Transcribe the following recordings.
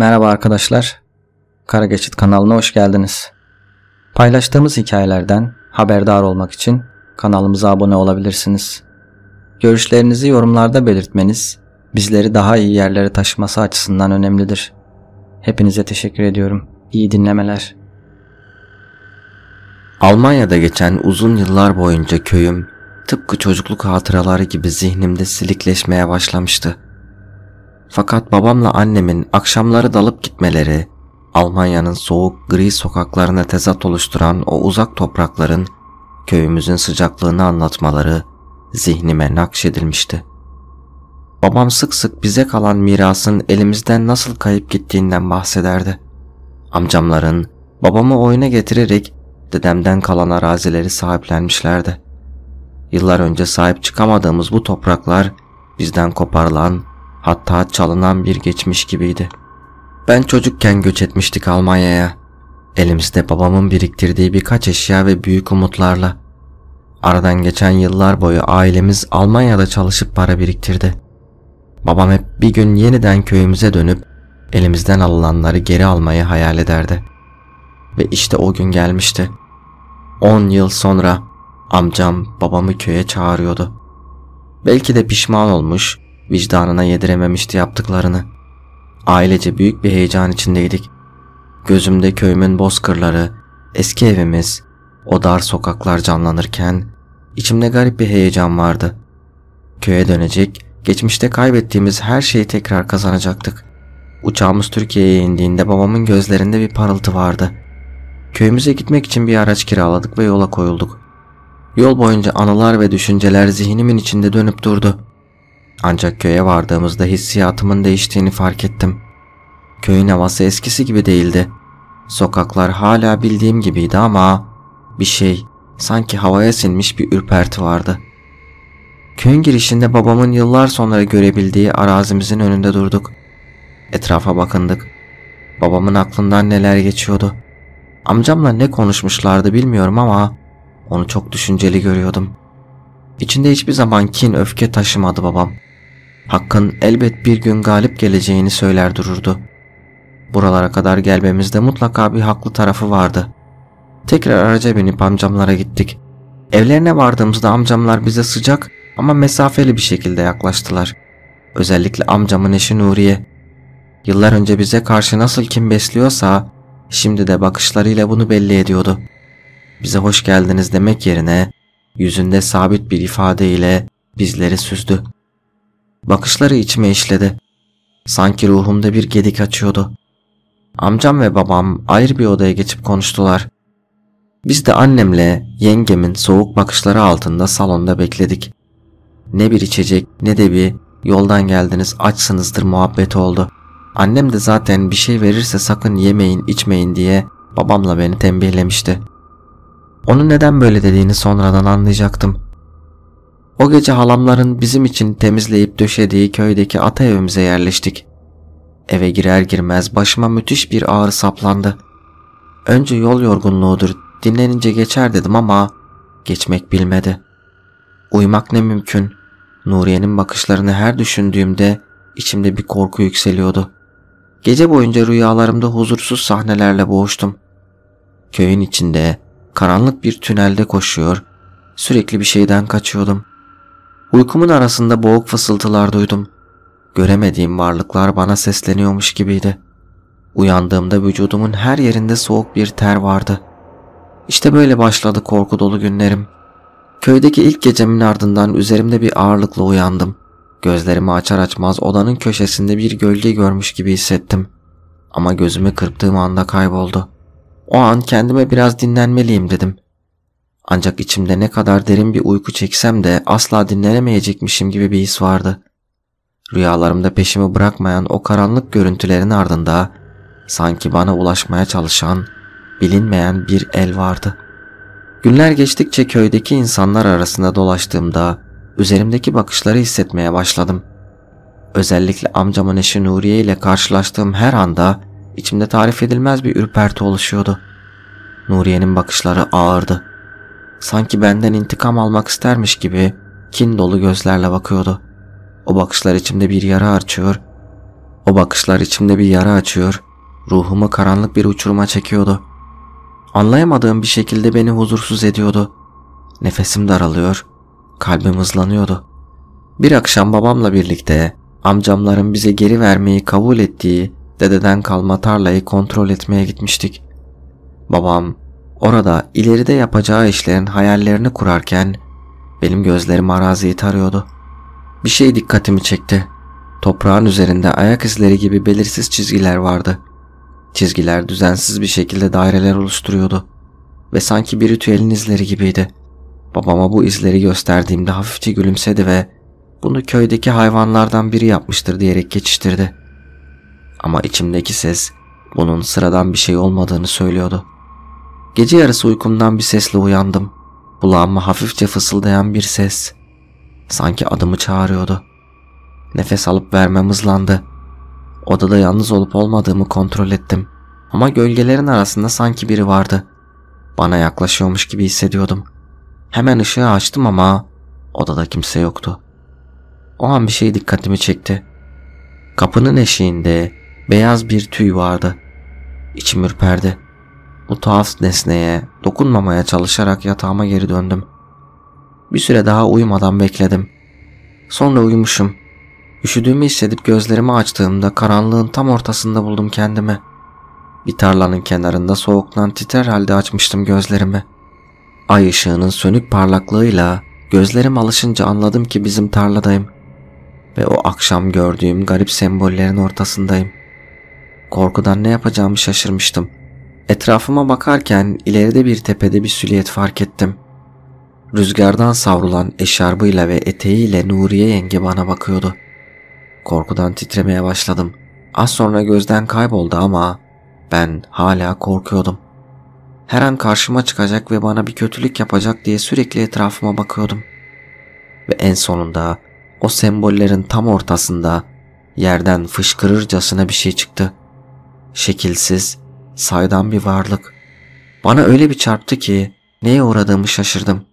Merhaba arkadaşlar. Kara Geçit kanalına hoş geldiniz. Paylaştığımız hikayelerden haberdar olmak için kanalımıza abone olabilirsiniz. Görüşlerinizi yorumlarda belirtmeniz bizleri daha iyi yerlere taşıması açısından önemlidir. Hepinize teşekkür ediyorum. İyi dinlemeler. Almanya'da geçen uzun yıllar boyunca köyüm tıpkı çocukluk hatıraları gibi zihnimde silikleşmeye başlamıştı. Fakat babamla annemin akşamları dalıp gitmeleri, Almanya'nın soğuk gri sokaklarına tezat oluşturan o uzak toprakların köyümüzün sıcaklığını anlatmaları zihnime nakşedilmişti. Babam sık sık bize kalan mirasın elimizden nasıl kayıp gittiğinden bahsederdi. Amcamların babamı oyuna getirerek dedemden kalan arazileri sahiplenmişlerdi. Yıllar önce sahip çıkamadığımız bu topraklar bizden koparılan hatta çalınan bir geçmiş gibiydi. Ben çocukken göç etmiştik Almanya'ya. Elimizde babamın biriktirdiği birkaç eşya ve büyük umutlarla. Aradan geçen yıllar boyu ailemiz Almanya'da çalışıp para biriktirdi. Babam hep bir gün yeniden köyümüze dönüp elimizden alınanları geri almayı hayal ederdi. Ve işte o gün gelmişti. 10 yıl sonra amcam babamı köye çağırıyordu. Belki de pişman olmuş, Vicdanına yedirememişti yaptıklarını. Ailece büyük bir heyecan içindeydik. Gözümde köyümün bozkırları, eski evimiz, o dar sokaklar canlanırken içimde garip bir heyecan vardı. Köye dönecek, geçmişte kaybettiğimiz her şeyi tekrar kazanacaktık. Uçağımız Türkiye'ye indiğinde babamın gözlerinde bir parıltı vardı. Köyümüze gitmek için bir araç kiraladık ve yola koyulduk. Yol boyunca anılar ve düşünceler zihnimin içinde dönüp durdu. Ancak köye vardığımızda hissiyatımın değiştiğini fark ettim. Köyün havası eskisi gibi değildi. Sokaklar hala bildiğim gibiydi ama bir şey, sanki havaya sinmiş bir ürperti vardı. Köyün girişinde babamın yıllar sonra görebildiği arazimizin önünde durduk. Etrafa bakındık. Babamın aklından neler geçiyordu. Amcamla ne konuşmuşlardı bilmiyorum ama onu çok düşünceli görüyordum. İçinde hiçbir zaman kin öfke taşımadı babam. Hakk'ın elbet bir gün galip geleceğini söyler dururdu. Buralara kadar gelmemizde mutlaka bir haklı tarafı vardı. Tekrar araca binip amcamlara gittik. Evlerine vardığımızda amcamlar bize sıcak ama mesafeli bir şekilde yaklaştılar. Özellikle amcamın eşi Nuriye. Yıllar önce bize karşı nasıl kim besliyorsa şimdi de bakışlarıyla bunu belli ediyordu. Bize hoş geldiniz demek yerine yüzünde sabit bir ifadeyle bizleri süzdü. Bakışları içime işledi. Sanki ruhumda bir gedik açıyordu. Amcam ve babam ayrı bir odaya geçip konuştular. Biz de annemle yengemin soğuk bakışları altında salonda bekledik. Ne bir içecek ne de bir yoldan geldiniz açsınızdır muhabbet oldu. Annem de zaten bir şey verirse sakın yemeyin içmeyin diye babamla beni tembihlemişti. Onu neden böyle dediğini sonradan anlayacaktım. O gece halamların bizim için temizleyip döşediği köydeki ata evimize yerleştik. Eve girer girmez başıma müthiş bir ağrı saplandı. Önce yol yorgunluğudur dinlenince geçer dedim ama geçmek bilmedi. Uyumak ne mümkün. Nuriye'nin bakışlarını her düşündüğümde içimde bir korku yükseliyordu. Gece boyunca rüyalarımda huzursuz sahnelerle boğuştum. Köyün içinde karanlık bir tünelde koşuyor, sürekli bir şeyden kaçıyordum. Uykumun arasında boğuk fısıltılar duydum. Göremediğim varlıklar bana sesleniyormuş gibiydi. Uyandığımda vücudumun her yerinde soğuk bir ter vardı. İşte böyle başladı korku dolu günlerim. Köydeki ilk gecemin ardından üzerimde bir ağırlıkla uyandım. Gözlerimi açar açmaz odanın köşesinde bir gölge görmüş gibi hissettim. Ama gözümü kırptığım anda kayboldu. O an kendime biraz dinlenmeliyim dedim. Ancak içimde ne kadar derin bir uyku çeksem de asla dinlenemeyecekmişim gibi bir his vardı. Rüyalarımda peşimi bırakmayan o karanlık görüntülerin ardında sanki bana ulaşmaya çalışan, bilinmeyen bir el vardı. Günler geçtikçe köydeki insanlar arasında dolaştığımda üzerimdeki bakışları hissetmeye başladım. Özellikle amcamın eşi Nuriye ile karşılaştığım her anda içimde tarif edilmez bir ürperti oluşuyordu. Nuriye'nin bakışları ağırdı Sanki benden intikam almak istermiş gibi kin dolu gözlerle bakıyordu. O bakışlar içimde bir yara açıyor. O bakışlar içimde bir yara açıyor. Ruhumu karanlık bir uçuruma çekiyordu. Anlayamadığım bir şekilde beni huzursuz ediyordu. Nefesim daralıyor. Kalbim hızlanıyordu. Bir akşam babamla birlikte amcamların bize geri vermeyi kabul ettiği dededen kalma tarlayı kontrol etmeye gitmiştik. Babam Orada ileride yapacağı işlerin hayallerini kurarken benim gözlerim araziyi tarıyordu. Bir şey dikkatimi çekti. Toprağın üzerinde ayak izleri gibi belirsiz çizgiler vardı. Çizgiler düzensiz bir şekilde daireler oluşturuyordu ve sanki bir ritüelin izleri gibiydi. Babama bu izleri gösterdiğimde hafifçe gülümsedi ve bunu köydeki hayvanlardan biri yapmıştır diyerek geçiştirdi. Ama içimdeki ses bunun sıradan bir şey olmadığını söylüyordu. Gece yarısı uykumdan bir sesle uyandım. Kulağıma hafifçe fısıldayan bir ses. Sanki adımı çağırıyordu. Nefes alıp vermem hızlandı. Odada yalnız olup olmadığımı kontrol ettim. Ama gölgelerin arasında sanki biri vardı. Bana yaklaşıyormuş gibi hissediyordum. Hemen ışığı açtım ama odada kimse yoktu. O an bir şey dikkatimi çekti. Kapının eşiğinde beyaz bir tüy vardı. İçim ürperdi. Bu tuhaf nesneye dokunmamaya çalışarak yatağıma geri döndüm. Bir süre daha uyumadan bekledim. Sonra uyumuşum. Üşüdüğümü hissedip gözlerimi açtığımda karanlığın tam ortasında buldum kendimi. Bir tarlanın kenarında soğuktan titrer halde açmıştım gözlerimi. Ay ışığının sönük parlaklığıyla gözlerim alışınca anladım ki bizim tarladayım. Ve o akşam gördüğüm garip sembollerin ortasındayım. Korkudan ne yapacağımı şaşırmıştım. Etrafıma bakarken ileride bir tepede bir süliyet fark ettim. Rüzgardan savrulan eşarbıyla ve eteğiyle Nuriye yenge bana bakıyordu. Korkudan titremeye başladım. Az sonra gözden kayboldu ama ben hala korkuyordum. Her an karşıma çıkacak ve bana bir kötülük yapacak diye sürekli etrafıma bakıyordum. Ve en sonunda o sembollerin tam ortasında yerden fışkırırcasına bir şey çıktı. Şekilsiz, saydam bir varlık. Bana öyle bir çarptı ki neye uğradığımı şaşırdım.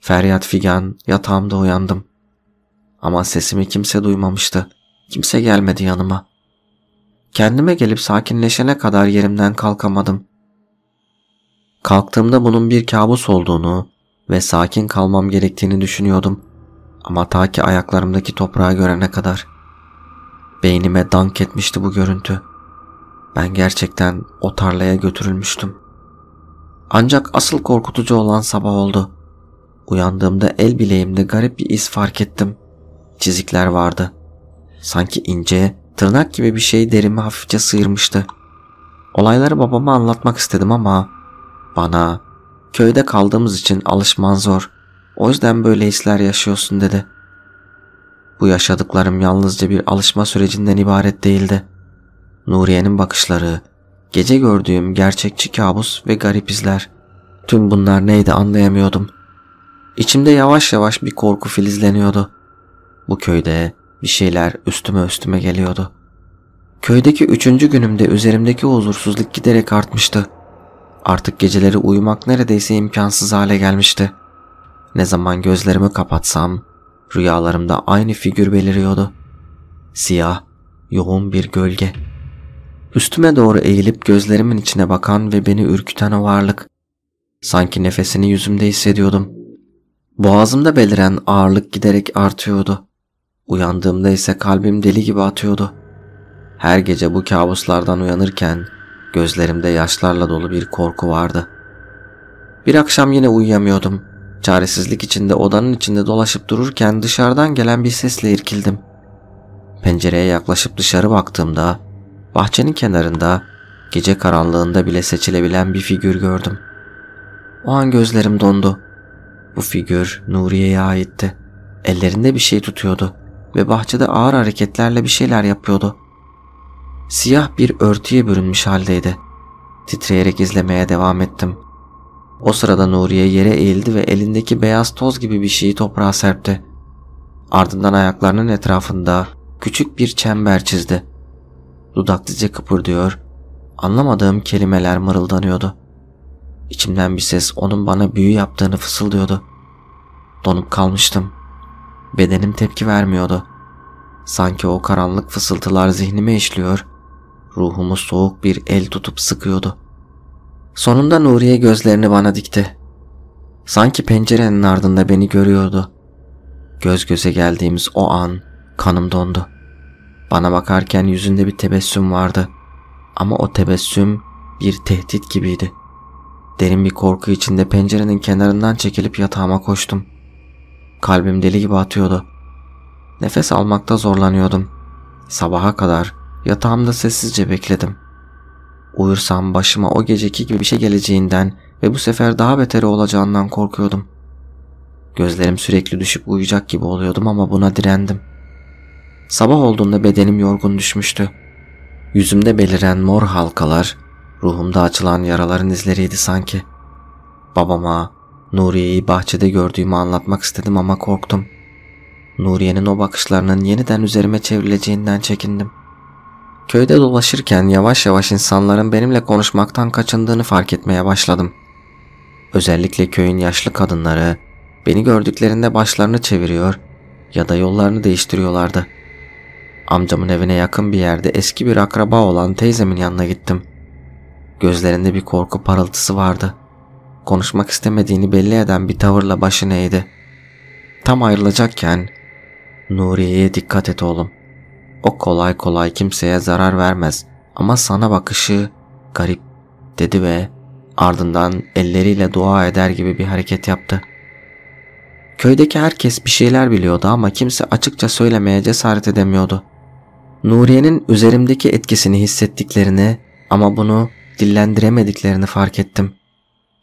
Feryat figan yatağımda uyandım. Ama sesimi kimse duymamıştı. Kimse gelmedi yanıma. Kendime gelip sakinleşene kadar yerimden kalkamadım. Kalktığımda bunun bir kabus olduğunu ve sakin kalmam gerektiğini düşünüyordum. Ama ta ki ayaklarımdaki toprağı görene kadar. Beynime dank etmişti bu görüntü.'' Ben gerçekten o tarlaya götürülmüştüm. Ancak asıl korkutucu olan sabah oldu. Uyandığımda el bileğimde garip bir iz fark ettim. Çizikler vardı. Sanki ince, tırnak gibi bir şey derimi hafifçe sıyırmıştı. Olayları babama anlatmak istedim ama bana köyde kaldığımız için alışman zor. O yüzden böyle hisler yaşıyorsun dedi. Bu yaşadıklarım yalnızca bir alışma sürecinden ibaret değildi. Nuriye'nin bakışları, gece gördüğüm gerçekçi kabus ve garip izler. Tüm bunlar neydi anlayamıyordum. İçimde yavaş yavaş bir korku filizleniyordu. Bu köyde bir şeyler üstüme üstüme geliyordu. Köydeki üçüncü günümde üzerimdeki huzursuzluk giderek artmıştı. Artık geceleri uyumak neredeyse imkansız hale gelmişti. Ne zaman gözlerimi kapatsam rüyalarımda aynı figür beliriyordu. Siyah, yoğun bir gölge. Üstüme doğru eğilip gözlerimin içine bakan ve beni ürküten o varlık. Sanki nefesini yüzümde hissediyordum. Boğazımda beliren ağırlık giderek artıyordu. Uyandığımda ise kalbim deli gibi atıyordu. Her gece bu kabuslardan uyanırken gözlerimde yaşlarla dolu bir korku vardı. Bir akşam yine uyuyamıyordum. Çaresizlik içinde odanın içinde dolaşıp dururken dışarıdan gelen bir sesle irkildim. Pencereye yaklaşıp dışarı baktığımda Bahçenin kenarında gece karanlığında bile seçilebilen bir figür gördüm. O an gözlerim dondu. Bu figür Nuriye'ye aitti. Ellerinde bir şey tutuyordu ve bahçede ağır hareketlerle bir şeyler yapıyordu. Siyah bir örtüye bürünmüş haldeydi. Titreyerek izlemeye devam ettim. O sırada Nuriye yere eğildi ve elindeki beyaz toz gibi bir şeyi toprağa serpti. Ardından ayaklarının etrafında küçük bir çember çizdi dudaklıca kıpırdıyor, anlamadığım kelimeler mırıldanıyordu. İçimden bir ses onun bana büyü yaptığını fısıldıyordu. Donup kalmıştım. Bedenim tepki vermiyordu. Sanki o karanlık fısıltılar zihnime işliyor, ruhumu soğuk bir el tutup sıkıyordu. Sonunda Nuriye gözlerini bana dikti. Sanki pencerenin ardında beni görüyordu. Göz göze geldiğimiz o an kanım dondu. Bana bakarken yüzünde bir tebessüm vardı. Ama o tebessüm bir tehdit gibiydi. Derin bir korku içinde pencerenin kenarından çekilip yatağıma koştum. Kalbim deli gibi atıyordu. Nefes almakta zorlanıyordum. Sabaha kadar yatağımda sessizce bekledim. Uyursam başıma o geceki gibi bir şey geleceğinden ve bu sefer daha beteri olacağından korkuyordum. Gözlerim sürekli düşüp uyuyacak gibi oluyordum ama buna direndim.'' Sabah olduğunda bedenim yorgun düşmüştü. Yüzümde beliren mor halkalar, ruhumda açılan yaraların izleriydi sanki. Babama, Nuriye'yi bahçede gördüğümü anlatmak istedim ama korktum. Nuriye'nin o bakışlarının yeniden üzerime çevrileceğinden çekindim. Köyde dolaşırken yavaş yavaş insanların benimle konuşmaktan kaçındığını fark etmeye başladım. Özellikle köyün yaşlı kadınları beni gördüklerinde başlarını çeviriyor ya da yollarını değiştiriyorlardı.'' Amcamın evine yakın bir yerde eski bir akraba olan teyzemin yanına gittim. Gözlerinde bir korku parıltısı vardı. Konuşmak istemediğini belli eden bir tavırla başını eğdi. Tam ayrılacakken Nuriye'ye dikkat et oğlum. O kolay kolay kimseye zarar vermez ama sana bakışı garip dedi ve ardından elleriyle dua eder gibi bir hareket yaptı. Köydeki herkes bir şeyler biliyordu ama kimse açıkça söylemeye cesaret edemiyordu. Nuriye'nin üzerimdeki etkisini hissettiklerini ama bunu dillendiremediklerini fark ettim.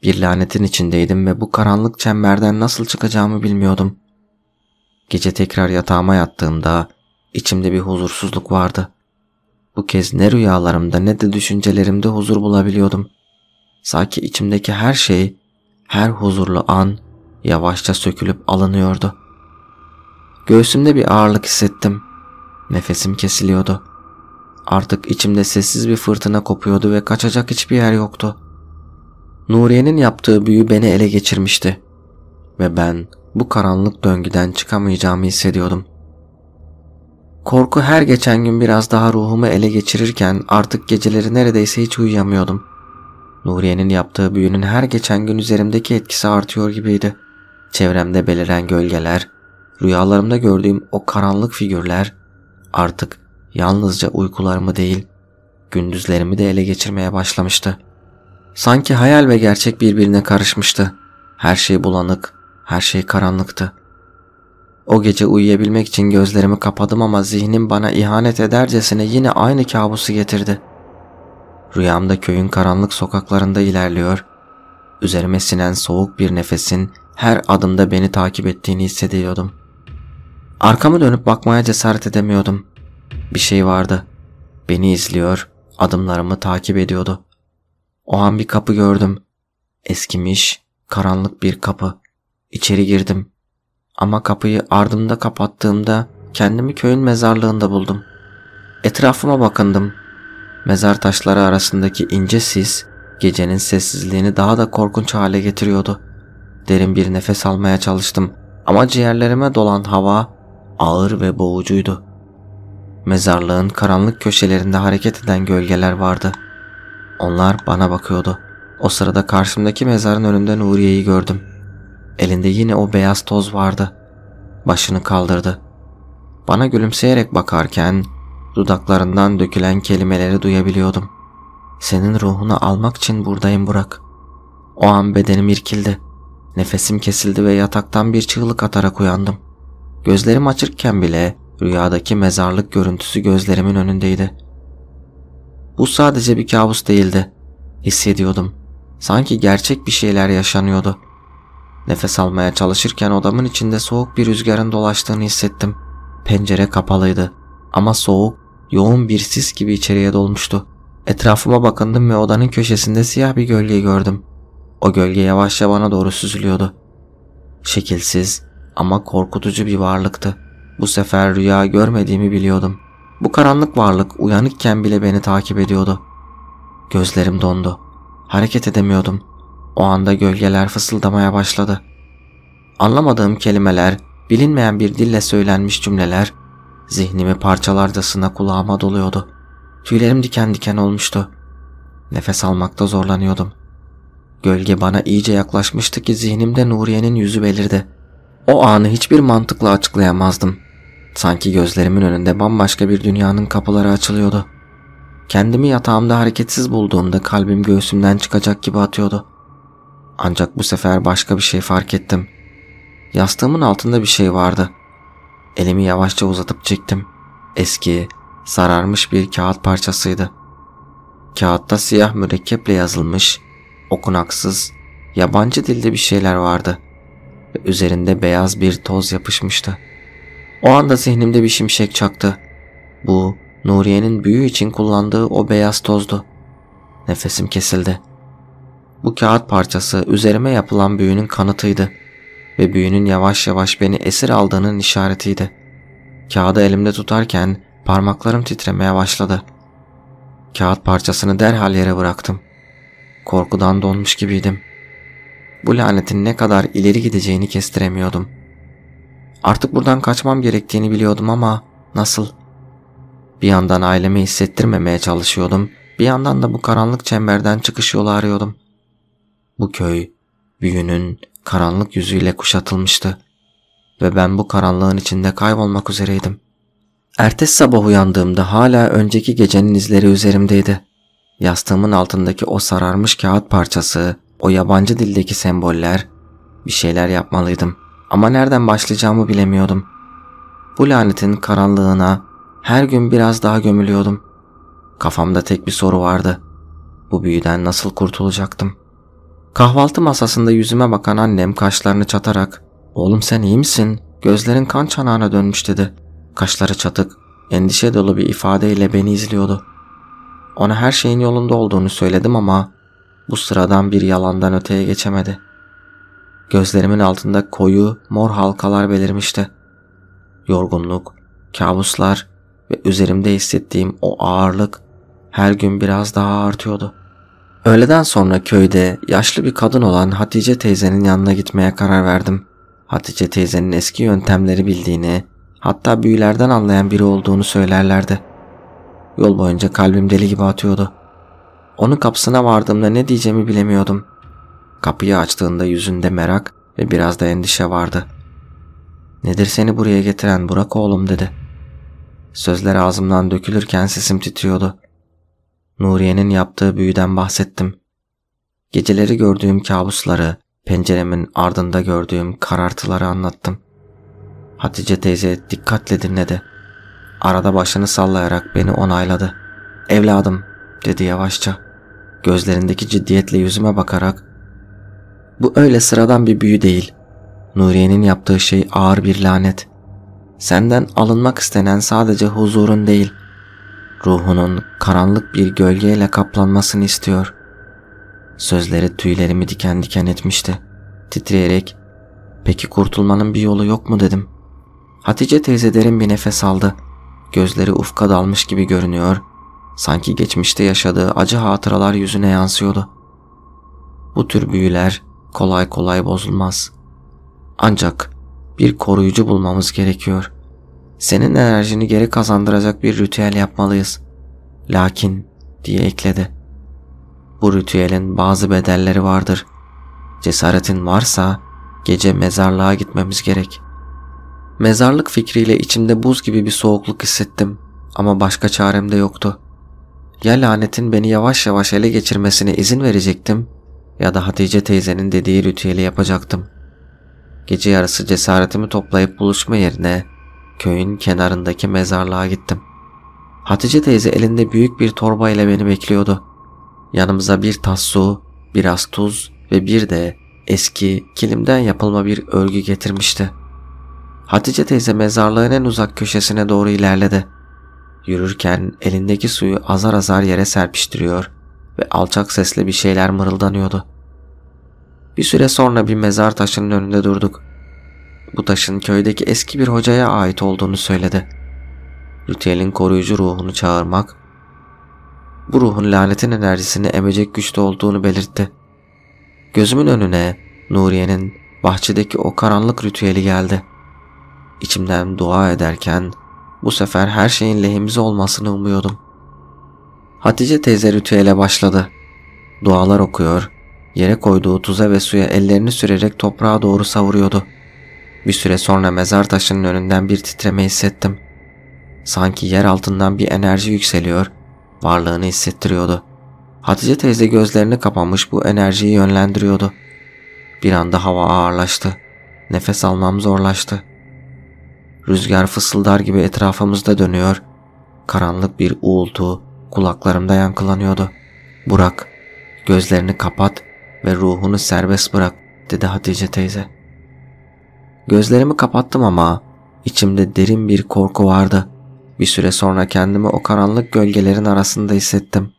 Bir lanetin içindeydim ve bu karanlık çemberden nasıl çıkacağımı bilmiyordum. Gece tekrar yatağıma yattığımda içimde bir huzursuzluk vardı. Bu kez ne rüyalarımda ne de düşüncelerimde huzur bulabiliyordum. Sanki içimdeki her şey, her huzurlu an yavaşça sökülüp alınıyordu. Göğsümde bir ağırlık hissettim. Nefesim kesiliyordu. Artık içimde sessiz bir fırtına kopuyordu ve kaçacak hiçbir yer yoktu. Nuriye'nin yaptığı büyü beni ele geçirmişti ve ben bu karanlık döngüden çıkamayacağımı hissediyordum. Korku her geçen gün biraz daha ruhumu ele geçirirken artık geceleri neredeyse hiç uyuyamıyordum. Nuriye'nin yaptığı büyünün her geçen gün üzerimdeki etkisi artıyor gibiydi. Çevremde beliren gölgeler, rüyalarımda gördüğüm o karanlık figürler artık yalnızca uykularımı değil, gündüzlerimi de ele geçirmeye başlamıştı. Sanki hayal ve gerçek birbirine karışmıştı. Her şey bulanık, her şey karanlıktı. O gece uyuyabilmek için gözlerimi kapadım ama zihnim bana ihanet edercesine yine aynı kabusu getirdi. Rüyamda köyün karanlık sokaklarında ilerliyor, üzerime sinen soğuk bir nefesin her adımda beni takip ettiğini hissediyordum.'' Arkamı dönüp bakmaya cesaret edemiyordum. Bir şey vardı. Beni izliyor, adımlarımı takip ediyordu. O an bir kapı gördüm. Eskimiş, karanlık bir kapı. İçeri girdim. Ama kapıyı ardımda kapattığımda kendimi köyün mezarlığında buldum. Etrafıma bakındım. Mezar taşları arasındaki ince sis gecenin sessizliğini daha da korkunç hale getiriyordu. Derin bir nefes almaya çalıştım ama ciğerlerime dolan hava ağır ve boğucuydu. Mezarlığın karanlık köşelerinde hareket eden gölgeler vardı. Onlar bana bakıyordu. O sırada karşımdaki mezarın önünde Nuriye'yi gördüm. Elinde yine o beyaz toz vardı. Başını kaldırdı. Bana gülümseyerek bakarken dudaklarından dökülen kelimeleri duyabiliyordum. Senin ruhunu almak için buradayım Burak. O an bedenim irkildi. Nefesim kesildi ve yataktan bir çığlık atarak uyandım.'' Gözlerim açıkken bile rüyadaki mezarlık görüntüsü gözlerimin önündeydi. Bu sadece bir kabus değildi. Hissediyordum. Sanki gerçek bir şeyler yaşanıyordu. Nefes almaya çalışırken odamın içinde soğuk bir rüzgarın dolaştığını hissettim. Pencere kapalıydı ama soğuk, yoğun bir sis gibi içeriye dolmuştu. Etrafıma bakındım ve odanın köşesinde siyah bir gölge gördüm. O gölge yavaşça bana doğru süzülüyordu. Şekilsiz, ama korkutucu bir varlıktı. Bu sefer rüya görmediğimi biliyordum. Bu karanlık varlık uyanıkken bile beni takip ediyordu. Gözlerim dondu. Hareket edemiyordum. O anda gölgeler fısıldamaya başladı. Anlamadığım kelimeler, bilinmeyen bir dille söylenmiş cümleler zihnimi parçalarcasına kulağıma doluyordu. Tüylerim diken diken olmuştu. Nefes almakta zorlanıyordum. Gölge bana iyice yaklaşmıştı ki zihnimde Nuriye'nin yüzü belirdi. O anı hiçbir mantıkla açıklayamazdım. Sanki gözlerimin önünde bambaşka bir dünyanın kapıları açılıyordu. Kendimi yatağımda hareketsiz bulduğumda kalbim göğsümden çıkacak gibi atıyordu. Ancak bu sefer başka bir şey fark ettim. Yastığımın altında bir şey vardı. Elimi yavaşça uzatıp çektim. Eski, sararmış bir kağıt parçasıydı. Kağıtta siyah mürekkeple yazılmış, okunaksız, yabancı dilde bir şeyler vardı.'' ve üzerinde beyaz bir toz yapışmıştı. O anda zihnimde bir şimşek çaktı. Bu Nuriye'nin büyü için kullandığı o beyaz tozdu. Nefesim kesildi. Bu kağıt parçası üzerime yapılan büyünün kanıtıydı ve büyünün yavaş yavaş beni esir aldığının işaretiydi. Kağıdı elimde tutarken parmaklarım titremeye başladı. Kağıt parçasını derhal yere bıraktım. Korkudan donmuş gibiydim.'' Bu lanetin ne kadar ileri gideceğini kestiremiyordum. Artık buradan kaçmam gerektiğini biliyordum ama nasıl? Bir yandan ailemi hissettirmemeye çalışıyordum, bir yandan da bu karanlık çemberden çıkış yolu arıyordum. Bu köy büyünün karanlık yüzüyle kuşatılmıştı ve ben bu karanlığın içinde kaybolmak üzereydim. Ertesi sabah uyandığımda hala önceki gecenin izleri üzerimdeydi. Yastığımın altındaki o sararmış kağıt parçası o yabancı dildeki semboller, bir şeyler yapmalıydım. Ama nereden başlayacağımı bilemiyordum. Bu lanetin karanlığına her gün biraz daha gömülüyordum. Kafamda tek bir soru vardı. Bu büyüden nasıl kurtulacaktım? Kahvaltı masasında yüzüme bakan annem kaşlarını çatarak ''Oğlum sen iyi misin? Gözlerin kan çanağına dönmüş.'' dedi. Kaşları çatık, endişe dolu bir ifadeyle beni izliyordu. Ona her şeyin yolunda olduğunu söyledim ama bu sıradan bir yalandan öteye geçemedi. Gözlerimin altında koyu, mor halkalar belirmişti. Yorgunluk, kabuslar ve üzerimde hissettiğim o ağırlık her gün biraz daha artıyordu. Öğleden sonra köyde yaşlı bir kadın olan Hatice teyzenin yanına gitmeye karar verdim. Hatice teyzenin eski yöntemleri bildiğini, hatta büyülerden anlayan biri olduğunu söylerlerdi. Yol boyunca kalbim deli gibi atıyordu. Onu kapısına vardığımda ne diyeceğimi bilemiyordum. Kapıyı açtığında yüzünde merak ve biraz da endişe vardı. Nedir seni buraya getiren Burak oğlum dedi. Sözler ağzımdan dökülürken sesim titriyordu. Nuriye'nin yaptığı büyüden bahsettim. Geceleri gördüğüm kabusları, penceremin ardında gördüğüm karartıları anlattım. Hatice teyze dikkatle dinledi. Arada başını sallayarak beni onayladı. Evladım dedi yavaşça. Gözlerindeki ciddiyetle yüzüme bakarak. Bu öyle sıradan bir büyü değil. Nuriye'nin yaptığı şey ağır bir lanet. Senden alınmak istenen sadece huzurun değil, ruhunun karanlık bir gölgeyle kaplanmasını istiyor. Sözleri tüylerimi diken diken etmişti. Titreyerek, peki kurtulmanın bir yolu yok mu dedim. Hatice teyze derin bir nefes aldı. Gözleri ufka dalmış gibi görünüyor.'' Sanki geçmişte yaşadığı acı hatıralar yüzüne yansıyordu. Bu tür büyüler kolay kolay bozulmaz. Ancak bir koruyucu bulmamız gerekiyor. Senin enerjini geri kazandıracak bir ritüel yapmalıyız. Lakin diye ekledi. Bu ritüelin bazı bedelleri vardır. Cesaretin varsa gece mezarlığa gitmemiz gerek. Mezarlık fikriyle içimde buz gibi bir soğukluk hissettim ama başka çarem de yoktu. Ya lanetin beni yavaş yavaş ele geçirmesine izin verecektim ya da Hatice teyzenin dediği ritüeli yapacaktım. Gece yarısı cesaretimi toplayıp buluşma yerine köyün kenarındaki mezarlığa gittim. Hatice teyze elinde büyük bir torba ile beni bekliyordu. Yanımıza bir tas su, biraz tuz ve bir de eski kilimden yapılma bir örgü getirmişti. Hatice teyze mezarlığın en uzak köşesine doğru ilerledi. Yürürken elindeki suyu azar azar yere serpiştiriyor ve alçak sesle bir şeyler mırıldanıyordu. Bir süre sonra bir mezar taşının önünde durduk. Bu taşın köydeki eski bir hocaya ait olduğunu söyledi. Rutiel'in koruyucu ruhunu çağırmak, bu ruhun lanetin enerjisini emecek güçte olduğunu belirtti. Gözümün önüne Nuriye'nin bahçedeki o karanlık ritüeli geldi. İçimden dua ederken bu sefer her şeyin lehimize olmasını umuyordum. Hatice teyze ritüele başladı. Dualar okuyor, yere koyduğu tuza ve suya ellerini sürerek toprağa doğru savuruyordu. Bir süre sonra mezar taşının önünden bir titreme hissettim. Sanki yer altından bir enerji yükseliyor, varlığını hissettiriyordu. Hatice teyze gözlerini kapamış bu enerjiyi yönlendiriyordu. Bir anda hava ağırlaştı. Nefes almam zorlaştı. Rüzgar fısıldar gibi etrafımızda dönüyor. Karanlık bir uğultu kulaklarımda yankılanıyordu. Burak, gözlerini kapat ve ruhunu serbest bırak dedi Hatice teyze. Gözlerimi kapattım ama içimde derin bir korku vardı. Bir süre sonra kendimi o karanlık gölgelerin arasında hissettim.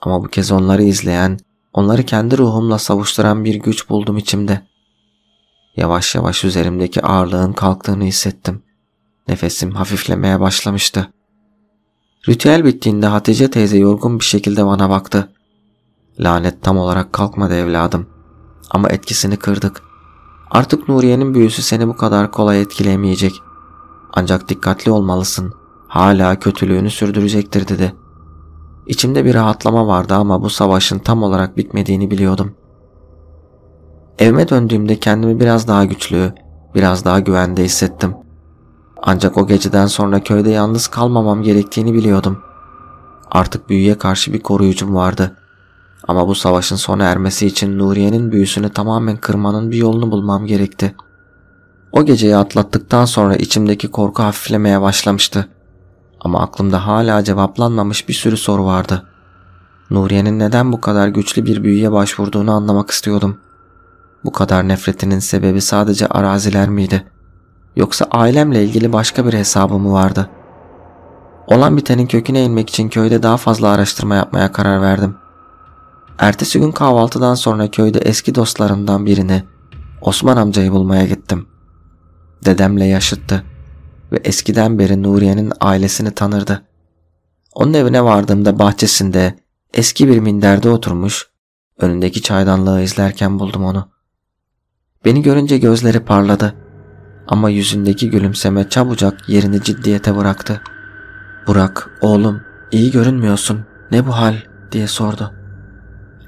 Ama bu kez onları izleyen, onları kendi ruhumla savuşturan bir güç buldum içimde. Yavaş yavaş üzerimdeki ağırlığın kalktığını hissettim. Nefesim hafiflemeye başlamıştı. Ritüel bittiğinde Hatice teyze yorgun bir şekilde bana baktı. Lanet tam olarak kalkmadı evladım. Ama etkisini kırdık. Artık Nuriye'nin büyüsü seni bu kadar kolay etkilemeyecek. Ancak dikkatli olmalısın. Hala kötülüğünü sürdürecektir dedi. İçimde bir rahatlama vardı ama bu savaşın tam olarak bitmediğini biliyordum. Evime döndüğümde kendimi biraz daha güçlü, biraz daha güvende hissettim. Ancak o geceden sonra köyde yalnız kalmamam gerektiğini biliyordum. Artık büyüye karşı bir koruyucum vardı. Ama bu savaşın sona ermesi için Nuriye'nin büyüsünü tamamen kırmanın bir yolunu bulmam gerekti. O geceyi atlattıktan sonra içimdeki korku hafiflemeye başlamıştı. Ama aklımda hala cevaplanmamış bir sürü soru vardı. Nuriye'nin neden bu kadar güçlü bir büyüye başvurduğunu anlamak istiyordum. Bu kadar nefretinin sebebi sadece araziler miydi?'' yoksa ailemle ilgili başka bir hesabı mı vardı? Olan bitenin köküne inmek için köyde daha fazla araştırma yapmaya karar verdim. Ertesi gün kahvaltıdan sonra köyde eski dostlarımdan birini, Osman amcayı bulmaya gittim. Dedemle yaşıttı ve eskiden beri Nuriye'nin ailesini tanırdı. Onun evine vardığımda bahçesinde eski bir minderde oturmuş, önündeki çaydanlığı izlerken buldum onu. Beni görünce gözleri parladı.'' ama yüzündeki gülümseme çabucak yerini ciddiyete bıraktı. Burak, oğlum iyi görünmüyorsun ne bu hal diye sordu.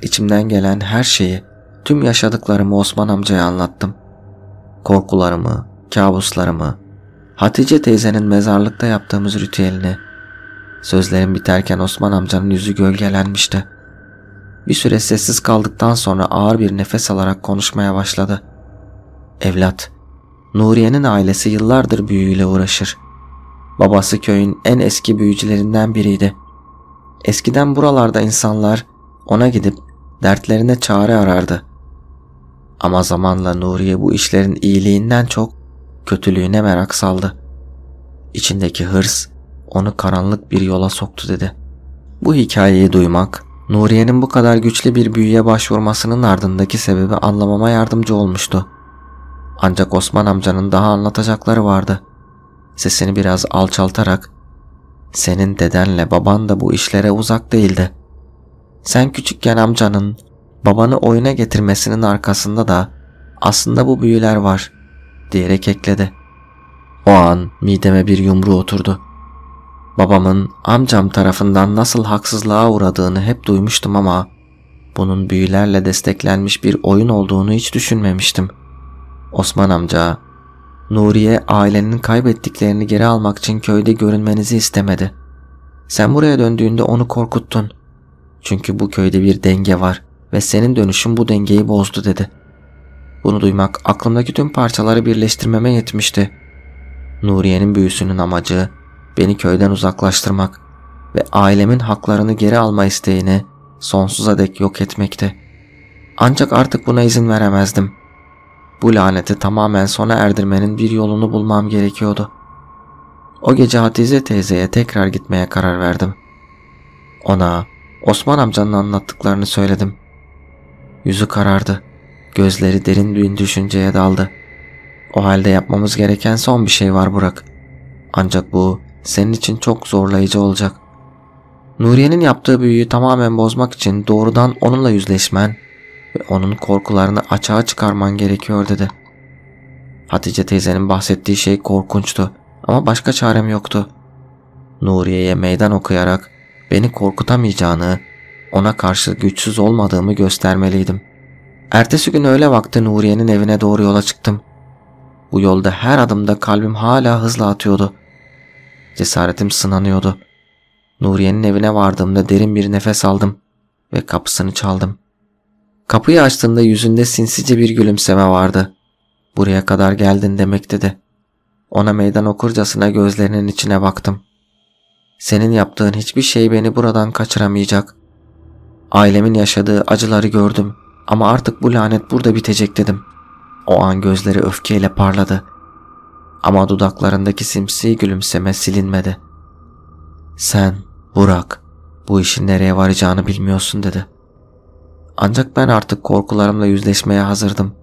İçimden gelen her şeyi, tüm yaşadıklarımı Osman amcaya anlattım. Korkularımı, kabuslarımı, Hatice teyzenin mezarlıkta yaptığımız ritüelini. Sözlerim biterken Osman amcanın yüzü gölgelenmişti. Bir süre sessiz kaldıktan sonra ağır bir nefes alarak konuşmaya başladı. Evlat, Nuriye'nin ailesi yıllardır büyüyle uğraşır. Babası köyün en eski büyücülerinden biriydi. Eskiden buralarda insanlar ona gidip dertlerine çare arardı. Ama zamanla Nuriye bu işlerin iyiliğinden çok kötülüğüne merak saldı. İçindeki hırs onu karanlık bir yola soktu dedi. Bu hikayeyi duymak, Nuriye'nin bu kadar güçlü bir büyüye başvurmasının ardındaki sebebi anlamama yardımcı olmuştu. Ancak Osman amcanın daha anlatacakları vardı. Sesini biraz alçaltarak senin dedenle baban da bu işlere uzak değildi. Sen küçükken amcanın babanı oyuna getirmesinin arkasında da aslında bu büyüler var diyerek ekledi. O an mideme bir yumru oturdu. Babamın amcam tarafından nasıl haksızlığa uğradığını hep duymuştum ama bunun büyülerle desteklenmiş bir oyun olduğunu hiç düşünmemiştim. Osman amca, Nuriye ailenin kaybettiklerini geri almak için köyde görünmenizi istemedi. Sen buraya döndüğünde onu korkuttun. Çünkü bu köyde bir denge var ve senin dönüşün bu dengeyi bozdu dedi. Bunu duymak aklımdaki tüm parçaları birleştirmeme yetmişti. Nuriye'nin büyüsünün amacı beni köyden uzaklaştırmak ve ailemin haklarını geri alma isteğini sonsuza dek yok etmekti. Ancak artık buna izin veremezdim. Bu laneti tamamen sona erdirmenin bir yolunu bulmam gerekiyordu. O gece Hatice teyzeye tekrar gitmeye karar verdim. Ona Osman amcanın anlattıklarını söyledim. Yüzü karardı. Gözleri derin bir düşünceye daldı. O halde yapmamız gereken son bir şey var Burak. Ancak bu senin için çok zorlayıcı olacak. Nuriye'nin yaptığı büyüyü tamamen bozmak için doğrudan onunla yüzleşmen ve onun korkularını açığa çıkarman gerekiyor dedi. Hatice teyzenin bahsettiği şey korkunçtu ama başka çarem yoktu. Nuriye'ye meydan okuyarak beni korkutamayacağını, ona karşı güçsüz olmadığımı göstermeliydim. Ertesi gün öğle vakti Nuriye'nin evine doğru yola çıktım. Bu yolda her adımda kalbim hala hızla atıyordu. Cesaretim sınanıyordu. Nuriye'nin evine vardığımda derin bir nefes aldım ve kapısını çaldım. Kapıyı açtığında yüzünde sinsice bir gülümseme vardı. Buraya kadar geldin demek dedi. Ona meydan okurcasına gözlerinin içine baktım. Senin yaptığın hiçbir şey beni buradan kaçıramayacak. Ailemin yaşadığı acıları gördüm ama artık bu lanet burada bitecek dedim. O an gözleri öfkeyle parladı. Ama dudaklarındaki simsi gülümseme silinmedi. Sen, Burak, bu işin nereye varacağını bilmiyorsun dedi.'' Ancak ben artık korkularımla yüzleşmeye hazırdım.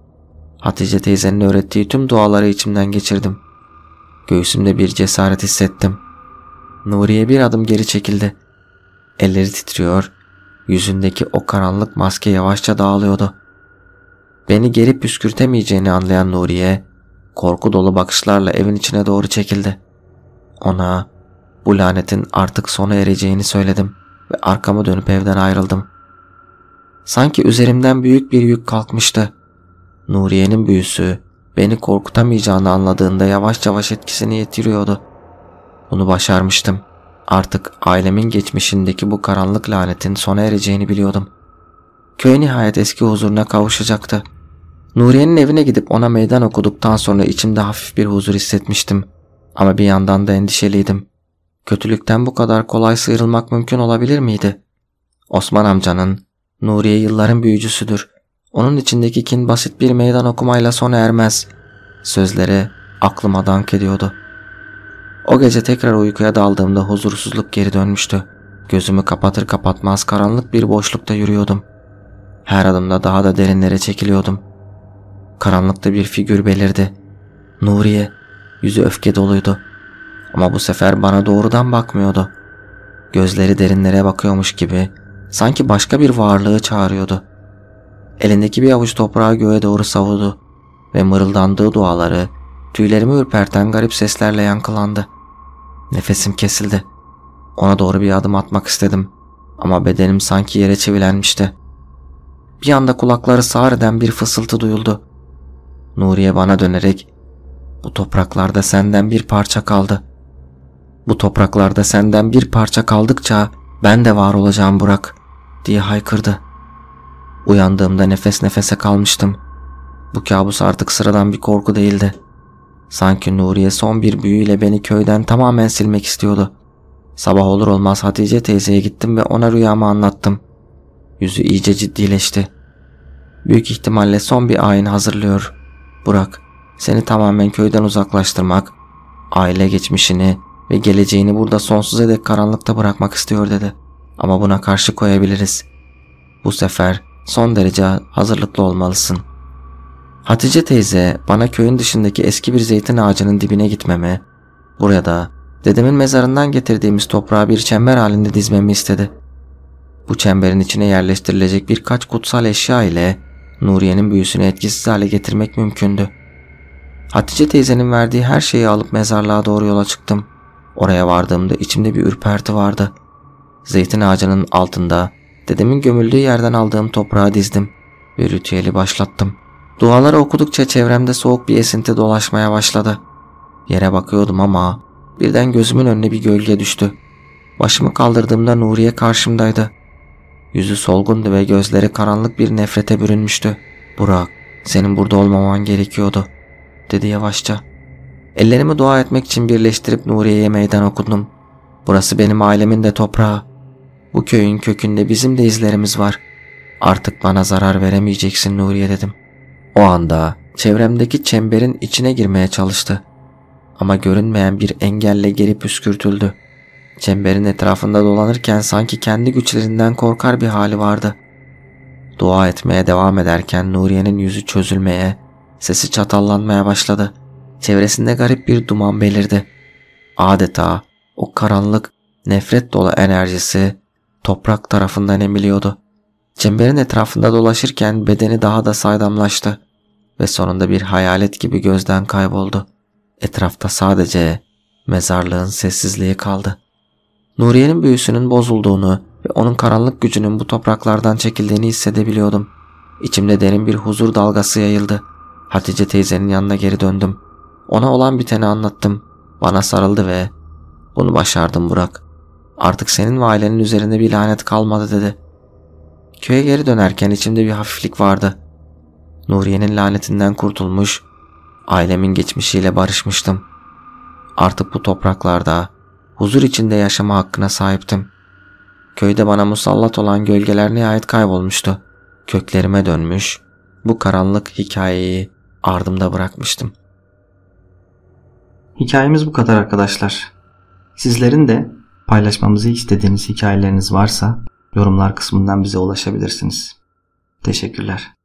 Hatice teyzenin öğrettiği tüm duaları içimden geçirdim. Göğsümde bir cesaret hissettim. Nuriye bir adım geri çekildi. Elleri titriyor, yüzündeki o karanlık maske yavaşça dağılıyordu. Beni geri püskürtemeyeceğini anlayan Nuriye, korku dolu bakışlarla evin içine doğru çekildi. Ona bu lanetin artık sona ereceğini söyledim ve arkama dönüp evden ayrıldım.'' Sanki üzerimden büyük bir yük kalkmıştı. Nuriye'nin büyüsü beni korkutamayacağını anladığında yavaş yavaş etkisini yitiriyordu. Bunu başarmıştım. Artık ailemin geçmişindeki bu karanlık lanetin sona ereceğini biliyordum. Köy nihayet eski huzuruna kavuşacaktı. Nuriye'nin evine gidip ona meydan okuduktan sonra içimde hafif bir huzur hissetmiştim. Ama bir yandan da endişeliydim. Kötülükten bu kadar kolay sıyrılmak mümkün olabilir miydi? Osman amcanın Nuriye yılların büyücüsüdür. Onun içindeki kin basit bir meydan okumayla sona ermez. Sözleri aklıma dank ediyordu. O gece tekrar uykuya daldığımda huzursuzluk geri dönmüştü. Gözümü kapatır kapatmaz karanlık bir boşlukta yürüyordum. Her adımda daha da derinlere çekiliyordum. Karanlıkta bir figür belirdi. Nuriye. Yüzü öfke doluydu. Ama bu sefer bana doğrudan bakmıyordu. Gözleri derinlere bakıyormuş gibi Sanki başka bir varlığı çağırıyordu. Elindeki bir avuç toprağı göğe doğru savurdu ve mırıldandığı duaları tüylerimi ürperten garip seslerle yankılandı. Nefesim kesildi. Ona doğru bir adım atmak istedim ama bedenim sanki yere çevilenmişti. Bir anda kulakları sağır eden bir fısıltı duyuldu. Nuriye bana dönerek bu topraklarda senden bir parça kaldı. Bu topraklarda senden bir parça kaldıkça ben de var olacağım Burak diye haykırdı. Uyandığımda nefes nefese kalmıştım. Bu kabus artık sıradan bir korku değildi. Sanki Nuriye son bir büyüyle beni köyden tamamen silmek istiyordu. Sabah olur olmaz Hatice teyzeye gittim ve ona rüyamı anlattım. Yüzü iyice ciddileşti. Büyük ihtimalle son bir ayin hazırlıyor. Burak, seni tamamen köyden uzaklaştırmak, aile geçmişini ve geleceğini burada sonsuza dek karanlıkta bırakmak istiyor dedi.'' Ama buna karşı koyabiliriz. Bu sefer son derece hazırlıklı olmalısın. Hatice teyze bana köyün dışındaki eski bir zeytin ağacının dibine gitmemi, buraya da dedemin mezarından getirdiğimiz toprağı bir çember halinde dizmemi istedi. Bu çemberin içine yerleştirilecek birkaç kutsal eşya ile Nuriye'nin büyüsünü etkisiz hale getirmek mümkündü. Hatice teyzenin verdiği her şeyi alıp mezarlığa doğru yola çıktım. Oraya vardığımda içimde bir ürperti vardı.'' Zeytin ağacının altında dedemin gömüldüğü yerden aldığım toprağa dizdim ve ritüeli başlattım. Duaları okudukça çevremde soğuk bir esinti dolaşmaya başladı. Yere bakıyordum ama birden gözümün önüne bir gölge düştü. Başımı kaldırdığımda Nuriye karşımdaydı. Yüzü solgundu ve gözleri karanlık bir nefrete bürünmüştü. Burak, senin burada olmaman gerekiyordu, dedi yavaşça. Ellerimi dua etmek için birleştirip Nuriye'ye meydan okudum. Burası benim ailemin de toprağı. Bu köyün kökünde bizim de izlerimiz var. Artık bana zarar veremeyeceksin Nuriye dedim. O anda çevremdeki çemberin içine girmeye çalıştı. Ama görünmeyen bir engelle geri püskürtüldü. Çemberin etrafında dolanırken sanki kendi güçlerinden korkar bir hali vardı. Dua etmeye devam ederken Nuriye'nin yüzü çözülmeye, sesi çatallanmaya başladı. Çevresinde garip bir duman belirdi. Adeta o karanlık, nefret dolu enerjisi toprak tarafından emiliyordu. Çemberin etrafında dolaşırken bedeni daha da saydamlaştı ve sonunda bir hayalet gibi gözden kayboldu. Etrafta sadece mezarlığın sessizliği kaldı. Nuriye'nin büyüsünün bozulduğunu ve onun karanlık gücünün bu topraklardan çekildiğini hissedebiliyordum. İçimde derin bir huzur dalgası yayıldı. Hatice teyzenin yanına geri döndüm. Ona olan biteni anlattım. Bana sarıldı ve ''Bunu başardım Burak. Artık senin ve ailenin üzerinde bir lanet kalmadı dedi. Köye geri dönerken içimde bir hafiflik vardı. Nuriye'nin lanetinden kurtulmuş, ailemin geçmişiyle barışmıştım. Artık bu topraklarda huzur içinde yaşama hakkına sahiptim. Köyde bana musallat olan gölgeler nihayet kaybolmuştu. Köklerime dönmüş, bu karanlık hikayeyi ardımda bırakmıştım. Hikayemiz bu kadar arkadaşlar. Sizlerin de Paylaşmamızı istediğiniz hikayeleriniz varsa yorumlar kısmından bize ulaşabilirsiniz. Teşekkürler.